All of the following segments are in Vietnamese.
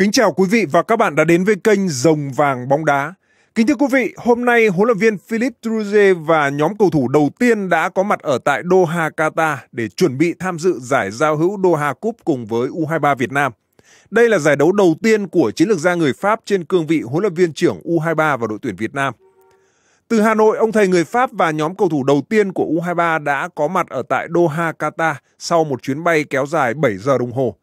Kính chào quý vị và các bạn đã đến với kênh Rồng Vàng Bóng Đá. Kính thưa quý vị, hôm nay huấn luyện viên Philip Druze và nhóm cầu thủ đầu tiên đã có mặt ở tại Doha, Qatar để chuẩn bị tham dự giải giao hữu Doha Cup cùng với U23 Việt Nam. Đây là giải đấu đầu tiên của chiến lược gia người Pháp trên cương vị huấn luyện viên trưởng U23 và đội tuyển Việt Nam. Từ Hà Nội, ông thầy người Pháp và nhóm cầu thủ đầu tiên của U23 đã có mặt ở tại Doha, Qatar sau một chuyến bay kéo dài 7 giờ đồng hồ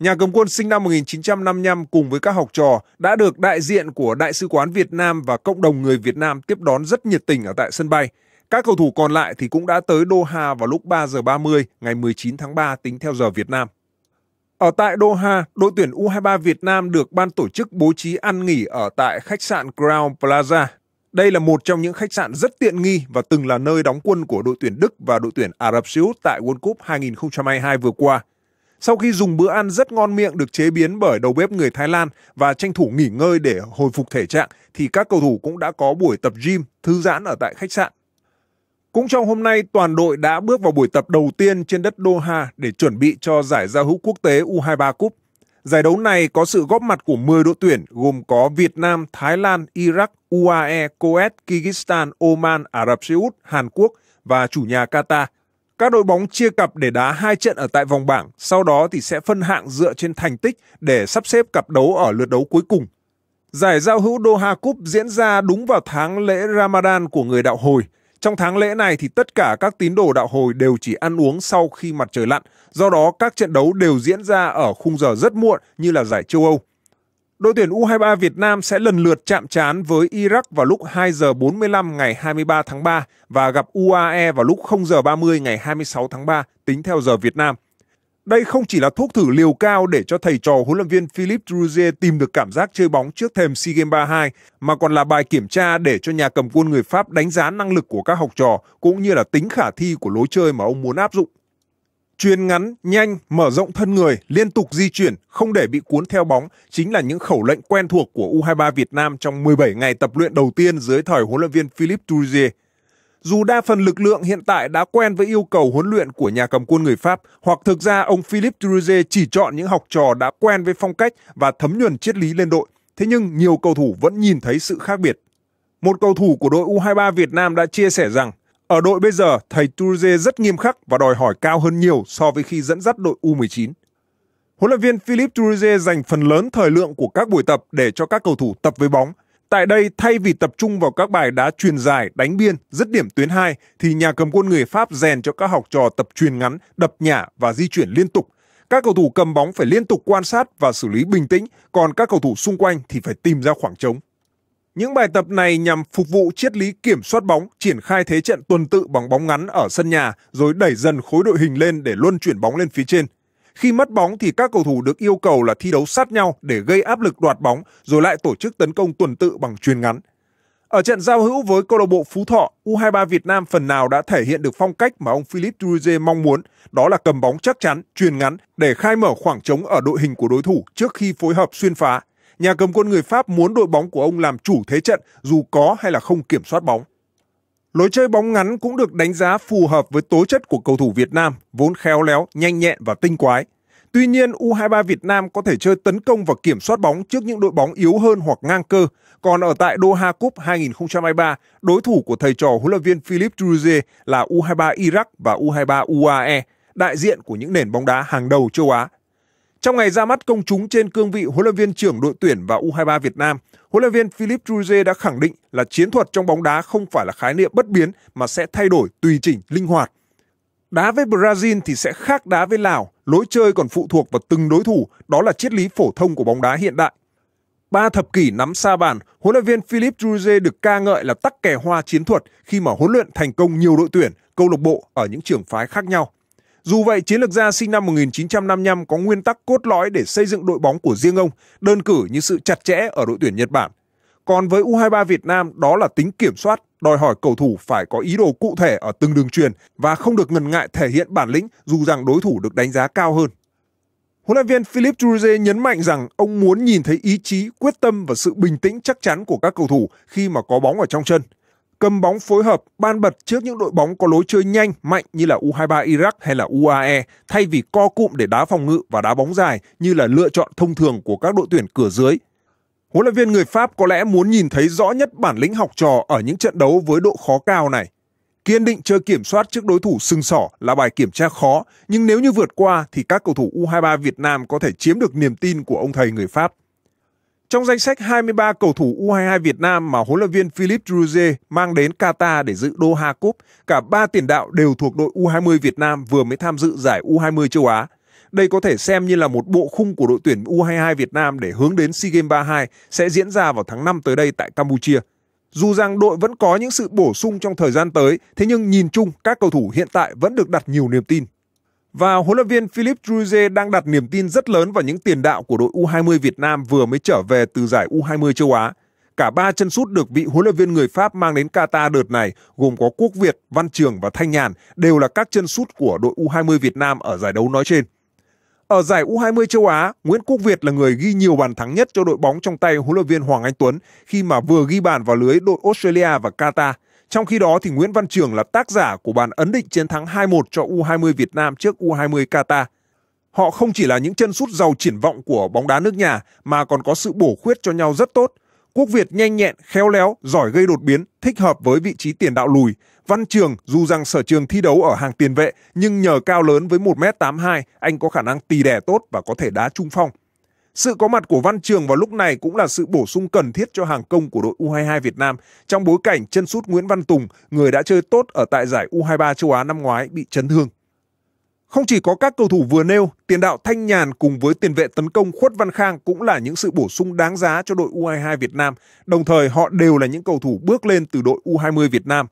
nhà cầm quân sinh năm 1955 cùng với các học trò đã được đại diện của Đại sứ quán Việt Nam và cộng đồng người Việt Nam tiếp đón rất nhiệt tình ở tại sân bay. Các cầu thủ còn lại thì cũng đã tới Doha vào lúc 3 giờ 30 ngày 19 tháng 3 tính theo giờ Việt Nam. Ở tại Doha, đội tuyển U23 Việt Nam được ban tổ chức bố trí ăn nghỉ ở tại khách sạn Crown Plaza. Đây là một trong những khách sạn rất tiện nghi và từng là nơi đóng quân của đội tuyển Đức và đội tuyển Ả Rập Xê Út tại World Cup 2022 vừa qua. Sau khi dùng bữa ăn rất ngon miệng được chế biến bởi đầu bếp người Thái Lan và tranh thủ nghỉ ngơi để hồi phục thể trạng, thì các cầu thủ cũng đã có buổi tập gym thư giãn ở tại khách sạn. Cũng trong hôm nay, toàn đội đã bước vào buổi tập đầu tiên trên đất Doha để chuẩn bị cho giải giao hữu quốc tế U23 Cup. Giải đấu này có sự góp mặt của 10 đội tuyển gồm có Việt Nam, Thái Lan, Iraq, UAE, Kuwait, Kyrgyzstan, Oman, Ả Rập Xê Út, Hàn Quốc và chủ nhà Qatar – các đội bóng chia cặp để đá hai trận ở tại vòng bảng, sau đó thì sẽ phân hạng dựa trên thành tích để sắp xếp cặp đấu ở lượt đấu cuối cùng. Giải giao hữu Doha Cup diễn ra đúng vào tháng lễ Ramadan của người đạo hồi. Trong tháng lễ này thì tất cả các tín đồ đạo hồi đều chỉ ăn uống sau khi mặt trời lặn, do đó các trận đấu đều diễn ra ở khung giờ rất muộn như là giải châu Âu đội tuyển U23 Việt Nam sẽ lần lượt chạm trán với Iraq vào lúc 2 giờ 45 ngày 23 tháng 3 và gặp UAE vào lúc 0 giờ 30 ngày 26 tháng 3 tính theo giờ Việt Nam. Đây không chỉ là thuốc thử liều cao để cho thầy trò huấn luyện viên Philip Druzier tìm được cảm giác chơi bóng trước thềm SEA Games 32 mà còn là bài kiểm tra để cho nhà cầm quân người Pháp đánh giá năng lực của các học trò cũng như là tính khả thi của lối chơi mà ông muốn áp dụng chuyền ngắn, nhanh, mở rộng thân người, liên tục di chuyển, không để bị cuốn theo bóng chính là những khẩu lệnh quen thuộc của U23 Việt Nam trong 17 ngày tập luyện đầu tiên dưới thời huấn luyện viên Philippe Trouzier. Dù đa phần lực lượng hiện tại đã quen với yêu cầu huấn luyện của nhà cầm quân người Pháp, hoặc thực ra ông Philippe Trouzier chỉ chọn những học trò đã quen với phong cách và thấm nhuần triết lý lên đội, thế nhưng nhiều cầu thủ vẫn nhìn thấy sự khác biệt. Một cầu thủ của đội U23 Việt Nam đã chia sẻ rằng ở đội bây giờ, thầy Turze rất nghiêm khắc và đòi hỏi cao hơn nhiều so với khi dẫn dắt đội U19. Huấn luyện viên Philip Turze dành phần lớn thời lượng của các buổi tập để cho các cầu thủ tập với bóng. Tại đây, thay vì tập trung vào các bài đá truyền dài, đánh biên, dứt điểm tuyến 2, thì nhà cầm quân người Pháp rèn cho các học trò tập truyền ngắn, đập nhả và di chuyển liên tục. Các cầu thủ cầm bóng phải liên tục quan sát và xử lý bình tĩnh, còn các cầu thủ xung quanh thì phải tìm ra khoảng trống. Những bài tập này nhằm phục vụ triết lý kiểm soát bóng, triển khai thế trận tuần tự bằng bóng ngắn ở sân nhà rồi đẩy dần khối đội hình lên để luân chuyển bóng lên phía trên. Khi mất bóng thì các cầu thủ được yêu cầu là thi đấu sát nhau để gây áp lực đoạt bóng rồi lại tổ chức tấn công tuần tự bằng truyền ngắn. Ở trận giao hữu với câu lạc bộ Phú Thọ, U23 Việt Nam phần nào đã thể hiện được phong cách mà ông Philip Druze mong muốn, đó là cầm bóng chắc chắn, truyền ngắn để khai mở khoảng trống ở đội hình của đối thủ trước khi phối hợp xuyên phá, nhà cầm quân người Pháp muốn đội bóng của ông làm chủ thế trận dù có hay là không kiểm soát bóng. Lối chơi bóng ngắn cũng được đánh giá phù hợp với tố chất của cầu thủ Việt Nam, vốn khéo léo, nhanh nhẹn và tinh quái. Tuy nhiên, U23 Việt Nam có thể chơi tấn công và kiểm soát bóng trước những đội bóng yếu hơn hoặc ngang cơ. Còn ở tại Doha Cup 2023, đối thủ của thầy trò huấn luyện viên Philippe Druze là U23 Iraq và U23 UAE, đại diện của những nền bóng đá hàng đầu châu Á trong ngày ra mắt công chúng trên cương vị huấn luyện viên trưởng đội tuyển và U23 Việt Nam, huấn luyện viên Philippe Druze đã khẳng định là chiến thuật trong bóng đá không phải là khái niệm bất biến mà sẽ thay đổi tùy chỉnh linh hoạt. Đá với Brazil thì sẽ khác đá với Lào, lối chơi còn phụ thuộc vào từng đối thủ, đó là triết lý phổ thông của bóng đá hiện đại. Ba thập kỷ nắm xa bàn, huấn luyện viên Philippe Druze được ca ngợi là tắc kè hoa chiến thuật khi mà huấn luyện thành công nhiều đội tuyển, câu lạc bộ ở những trường phái khác nhau. Dù vậy, chiến lược gia sinh năm 1955 có nguyên tắc cốt lõi để xây dựng đội bóng của riêng ông, đơn cử như sự chặt chẽ ở đội tuyển Nhật Bản. Còn với U23 Việt Nam, đó là tính kiểm soát, đòi hỏi cầu thủ phải có ý đồ cụ thể ở từng đường truyền và không được ngần ngại thể hiện bản lĩnh dù rằng đối thủ được đánh giá cao hơn. Huấn luyện viên Philip Churuze nhấn mạnh rằng ông muốn nhìn thấy ý chí, quyết tâm và sự bình tĩnh chắc chắn của các cầu thủ khi mà có bóng ở trong chân – cầm bóng phối hợp, ban bật trước những đội bóng có lối chơi nhanh, mạnh như là U23 Iraq hay là UAE, thay vì co cụm để đá phòng ngự và đá bóng dài như là lựa chọn thông thường của các đội tuyển cửa dưới. Huấn luyện viên người Pháp có lẽ muốn nhìn thấy rõ nhất bản lĩnh học trò ở những trận đấu với độ khó cao này. Kiên định chơi kiểm soát trước đối thủ sừng sỏ là bài kiểm tra khó, nhưng nếu như vượt qua thì các cầu thủ U23 Việt Nam có thể chiếm được niềm tin của ông thầy người Pháp. Trong danh sách 23 cầu thủ U22 Việt Nam mà huấn luyện viên philippe Druze mang đến Qatar để dự Doha Cup, cả ba tiền đạo đều thuộc đội U20 Việt Nam vừa mới tham dự giải U20 châu Á. Đây có thể xem như là một bộ khung của đội tuyển U22 Việt Nam để hướng đến SEA Games 32 sẽ diễn ra vào tháng 5 tới đây tại Campuchia. Dù rằng đội vẫn có những sự bổ sung trong thời gian tới, thế nhưng nhìn chung các cầu thủ hiện tại vẫn được đặt nhiều niềm tin. Và huấn luyện viên Philip Druze đang đặt niềm tin rất lớn vào những tiền đạo của đội U20 Việt Nam vừa mới trở về từ giải U20 châu Á. Cả ba chân sút được vị huấn luyện viên người Pháp mang đến Qatar đợt này gồm có Quốc Việt, Văn Trường và Thanh Nhàn đều là các chân sút của đội U20 Việt Nam ở giải đấu nói trên. Ở giải U20 châu Á, Nguyễn Quốc Việt là người ghi nhiều bàn thắng nhất cho đội bóng trong tay huấn luyện viên Hoàng Anh Tuấn khi mà vừa ghi bàn vào lưới đội Australia và Qatar – trong khi đó thì Nguyễn Văn Trường là tác giả của bàn ấn định chiến thắng 2-1 cho U20 Việt Nam trước U20 Qatar. Họ không chỉ là những chân sút giàu triển vọng của bóng đá nước nhà mà còn có sự bổ khuyết cho nhau rất tốt. Quốc Việt nhanh nhẹn, khéo léo, giỏi gây đột biến, thích hợp với vị trí tiền đạo lùi. Văn Trường dù rằng sở trường thi đấu ở hàng tiền vệ nhưng nhờ cao lớn với 1m82 anh có khả năng tì đè tốt và có thể đá trung phong. Sự có mặt của Văn Trường vào lúc này cũng là sự bổ sung cần thiết cho hàng công của đội U22 Việt Nam trong bối cảnh chân sút Nguyễn Văn Tùng, người đã chơi tốt ở tại giải U23 châu Á năm ngoái bị chấn thương. Không chỉ có các cầu thủ vừa nêu, tiền đạo Thanh Nhàn cùng với tiền vệ tấn công Khuất Văn Khang cũng là những sự bổ sung đáng giá cho đội U22 Việt Nam, đồng thời họ đều là những cầu thủ bước lên từ đội U20 Việt Nam.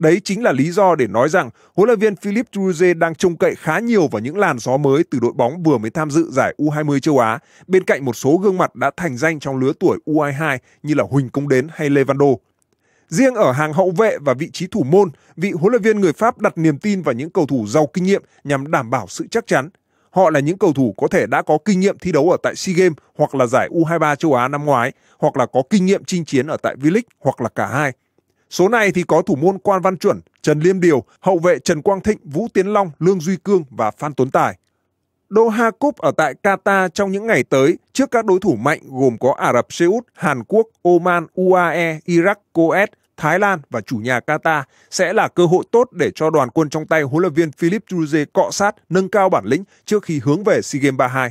Đấy chính là lý do để nói rằng huấn luyện viên Philip Druze đang trông cậy khá nhiều vào những làn gió mới từ đội bóng vừa mới tham dự giải U20 châu Á, bên cạnh một số gương mặt đã thành danh trong lứa tuổi U22 như là Huỳnh Công Đến hay Levando. Riêng ở hàng hậu vệ và vị trí thủ môn, vị huấn luyện viên người Pháp đặt niềm tin vào những cầu thủ giàu kinh nghiệm nhằm đảm bảo sự chắc chắn. Họ là những cầu thủ có thể đã có kinh nghiệm thi đấu ở tại SEA Games hoặc là giải U23 châu Á năm ngoái, hoặc là có kinh nghiệm chinh chiến ở tại V-League hoặc là cả hai. Số này thì có thủ môn Quan Văn Chuẩn, Trần Liêm Điều, hậu vệ Trần Quang Thịnh, Vũ Tiến Long, Lương Duy Cương và Phan Tuấn Tài. Doha Cup ở tại Qatar trong những ngày tới trước các đối thủ mạnh gồm có Ả Rập Xê Út, Hàn Quốc, Oman, UAE, Iraq, Coes, Thái Lan và chủ nhà Qatar sẽ là cơ hội tốt để cho đoàn quân trong tay huấn luyện viên Philip Druze cọ sát, nâng cao bản lĩnh trước khi hướng về SEA Games 32.